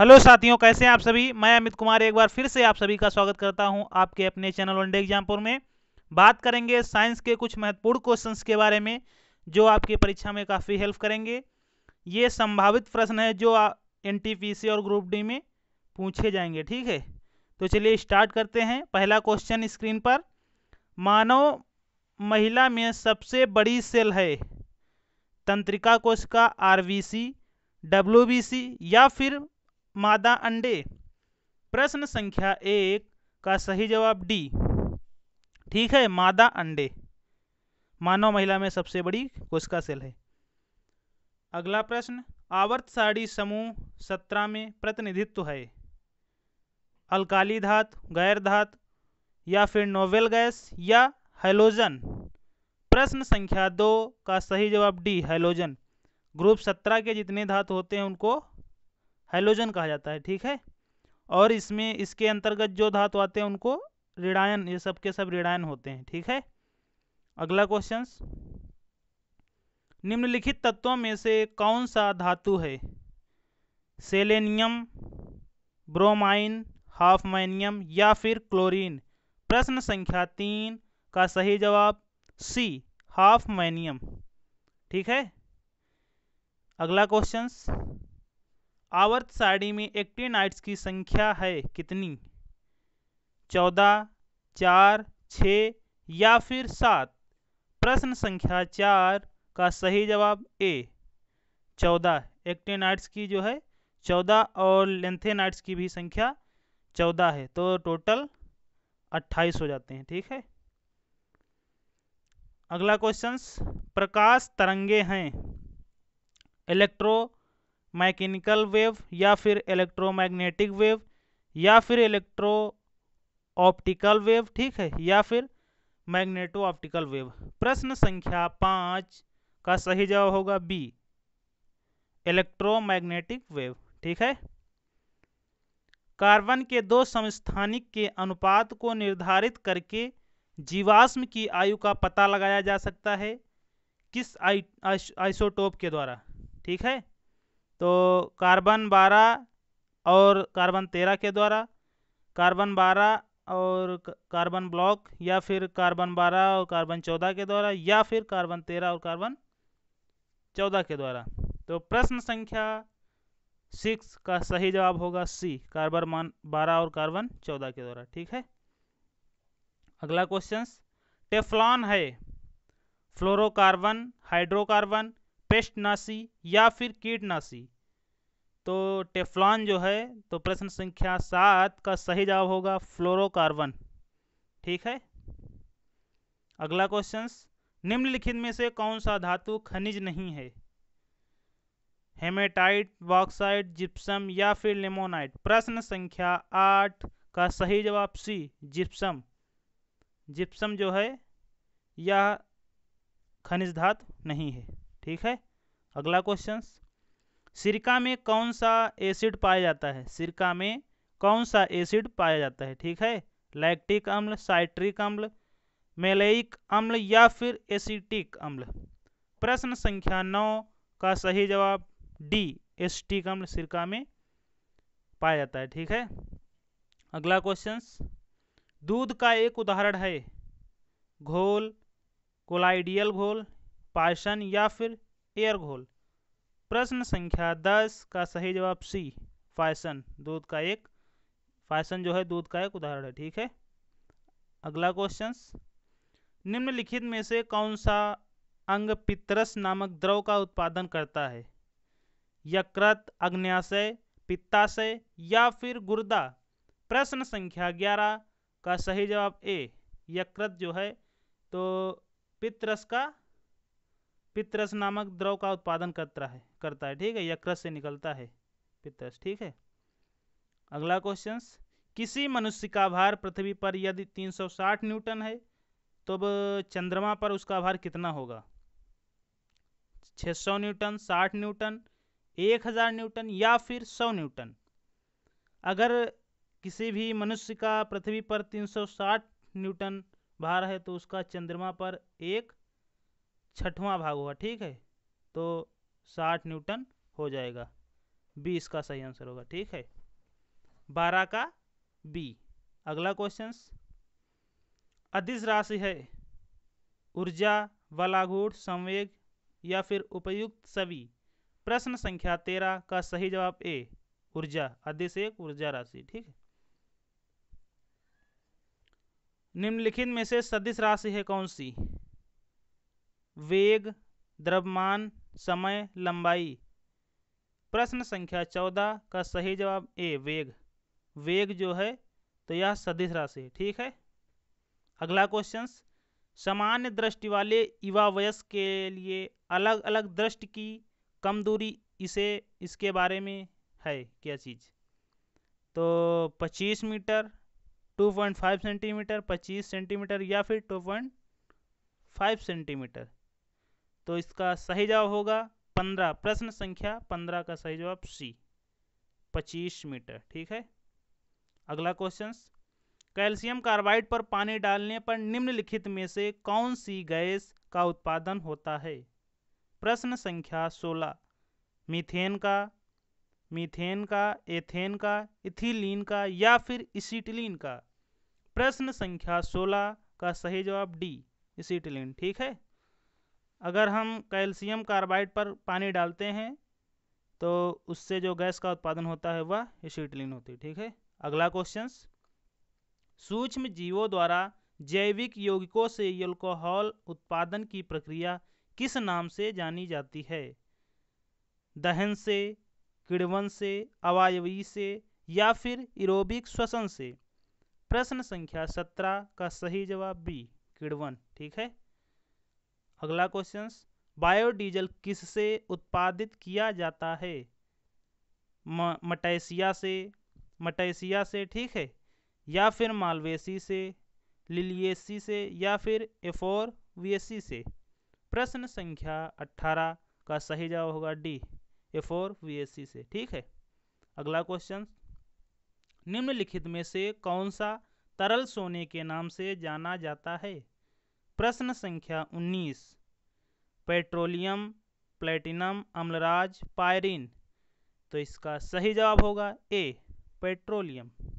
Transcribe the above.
hello साथियों कैसे हैं आप सभी मैं अमित कुमार एक बार फिर से आप सभी का स्वागत करता हूं आपके अपने चैनल वनडे एग्जामपुर में बात करेंगे साइंस के कुछ महत्वपूर्ण क्वेश्चंस के बारे में जो आपकी परीक्षा में काफ़ी हेल्प करेंगे ये संभावित प्रश्न है जो एन और ग्रुप डी में पूछे जाएंगे ठीक है तो चलिए स्टार्ट करते हैं पहला क्वेश्चन स्क्रीन पर मानव महिला में सबसे बड़ी सेल है तंत्रिका कोशिका आरवीसी डब्ल्यूबीसी या फिर मादा अंडे प्रश्न संख्या एक का सही जवाब डी ठीक है मादा अंडे मानव महिला में सबसे बड़ी कोशिका सेल है अगला प्रश्न आवर्त साड़ी समूह सत्रह में प्रतिनिधित्व है अलकाली धात गैर धात या फिर नोवेल गैस या हेलोजन प्रश्न संख्या दो का सही जवाब डी हेलोजन ग्रुप सत्रह के जितने धातु होते हैं उनको हेलोजन कहा जाता है ठीक है और इसमें इसके अंतर्गत जो धातु आते हैं उनको रिडायन ये सब के सब रिडायन होते हैं ठीक है अगला क्वेश्चन निम्नलिखित तत्वों में से कौन सा धातु है सेलेनियम ब्रोमाइन हाफ मैनियम या फिर क्लोरीन प्रश्न संख्या तीन का सही जवाब सी हाफ मैनियम ठीक है अगला क्वेश्चन आवर्त सारणी में एक्टिनाइट्स की संख्या है कितनी चौदह चार छ या फिर सात प्रश्न संख्या चार का सही जवाब ए चौदह एक्टिनाइट्स की जो है चौदह और लेंथेनाइट्स की भी संख्या चौदह है तो टोटल अट्ठाईस हो जाते हैं ठीक है अगला क्वेश्चन प्रकाश तरंगे हैं इलेक्ट्रो मैकेनिकल वेव या फिर इलेक्ट्रोमैग्नेटिक वेव या फिर इलेक्ट्रो ऑप्टिकल वेव ठीक है या फिर मैग्नेटो ऑप्टिकल वेव प्रश्न संख्या पाँच का सही जवाब होगा बी इलेक्ट्रोमैग्नेटिक वेव ठीक है कार्बन के दो समस्थानिक के अनुपात को निर्धारित करके जीवाश्म की आयु का पता लगाया जा सकता है किस आइसोटोप के द्वारा ठीक है तो कार्बन बारह और कार्बन तेरह के द्वारा कार्बन बारह और कार्बन ब्लॉक या फिर कार्बन बारह और कार्बन चौदह के द्वारा या फिर कार्बन तेरह और कार्बन चौदह के द्वारा तो प्रश्न संख्या सिक्स का सही जवाब होगा सी कार्बन मान बारह और कार्बन चौदह के द्वारा ठीक है अगला क्वेश्चन टेफ्लॉन है फ्लोरोकार्बन हाइड्रोकार्बन पेस्टनाशी या फिर कीटनाशी तो टेफ्लॉन जो है तो प्रश्न संख्या सात का सही जवाब होगा फ्लोरोकार्बन ठीक है अगला क्वेश्चन निम्नलिखित में से कौन सा धातु खनिज नहीं है हेमेटाइट बॉक्साइड जिप्सम या फिर लेमोनाइट प्रश्न संख्या आठ का सही जवाब सी जिप्सम जिप्सम जो है यह खनिज धातु नहीं है ठीक है अगला क्वेश्चन सिरका में कौन सा एसिड पाया जाता है सिरका में कौन सा एसिड पाया जाता है ठीक है लैक्टिक अम्ल साइट्रिक अम्ल मेलेक अम्ल या फिर एसिटिक अम्ल प्रश्न संख्या नौ का सही जवाब डी एसिटिक अम्ल सिरका में पाया जाता है ठीक है अगला क्वेश्चन दूध का एक उदाहरण है घोल कोलाइडियल घोल पाषण या फिर एयर घोल प्रश्न संख्या दस का सही जवाब सी फाइसन दूध का एक फाइसन जो है दूध का एक उदाहरण है ठीक है अगला क्वेश्चन निम्नलिखित में से कौन सा अंग पितरस नामक द्रव का उत्पादन करता है यकृत अग्न्याशय पित्ताशय या फिर गुर्दा प्रश्न संख्या ग्यारह का सही जवाब ए यकृत जो है तो पितरस का पितरस नामक द्रव का उत्पादन करता है करता है ठीक है यकृत से निकलता है पित्रस ठीक है अगला क्वेश्चन किसी मनुष्य का भार पृथ्वी पर यदि 360 न्यूटन है तो चंद्रमा पर उसका भार कितना होगा 600 न्यूटन 60 न्यूटन 1000 न्यूटन या फिर 100 न्यूटन अगर किसी भी मनुष्य का पृथ्वी पर 360 न्यूटन भार है तो उसका चंद्रमा पर एक छठवां भाग हुआ ठीक है तो साठ न्यूटन हो जाएगा बी इसका सही आंसर होगा ठीक है बारह का बी अगला क्वेश्चन अधिस राशि है ऊर्जा बलाघूट संवेग या फिर उपयुक्त सभी प्रश्न संख्या तेरह का सही जवाब ए ऊर्जा अधिस एक ऊर्जा राशि ठीक है निम्नलिखित में से सदिश राशि है कौन सी वेग द्रव्यमान समय लंबाई प्रश्न संख्या चौदह का सही जवाब ए वेग वेग जो है तो यह सदिश राशि है ठीक है अगला क्वेश्चन सामान्य दृष्टि वाले युवा वयस्क के लिए अलग अलग दृष्टि की कम दूरी इसे इसके बारे में है क्या चीज़ तो 25 मीटर 2.5 सेंटीमीटर 25 सेंटीमीटर या फिर 2.5 सेंटीमीटर तो इसका सही जवाब होगा पंद्रह प्रश्न संख्या पंद्रह का सही जवाब सी पच्चीस मीटर ठीक है अगला क्वेश्चन कैल्शियम कार्बाइड पर पानी डालने पर निम्नलिखित में से कौन सी गैस का उत्पादन होता है प्रश्न संख्या सोलह मीथेन का मीथेन का एथेन का इथिलीन का या फिर इसीटिलीन का प्रश्न संख्या सोलह का सही जवाब डी इसीटिलीन ठीक है अगर हम कैल्शियम कार्बाइड पर पानी डालते हैं तो उससे जो गैस का उत्पादन होता है वह एसिटिलीन होती है ठीक है अगला क्वेश्चन सूक्ष्म जीवों द्वारा जैविक यौगिकों से एल्कोहल उत्पादन की प्रक्रिया किस नाम से जानी जाती है दहन से किड़वन से अवायवी से या फिर इरोबिक श्वसन से प्रश्न संख्या सत्रह का सही जवाब बी किड़वन ठीक है अगला क्वेश्चन बायोडीजल किससे उत्पादित किया जाता है मटैसिया से मटैसिया से ठीक है या फिर मालवेसी से लिलियसी से या फिर एफोर वीएससी से प्रश्न संख्या 18 का सही जवाब होगा डी एफोर वीएससी से ठीक है अगला क्वेश्चन निम्नलिखित में से कौन सा तरल सोने के नाम से जाना जाता है प्रश्न संख्या 19 पेट्रोलियम प्लेटिनम अम्लराज पायरीन तो इसका सही जवाब होगा ए पेट्रोलियम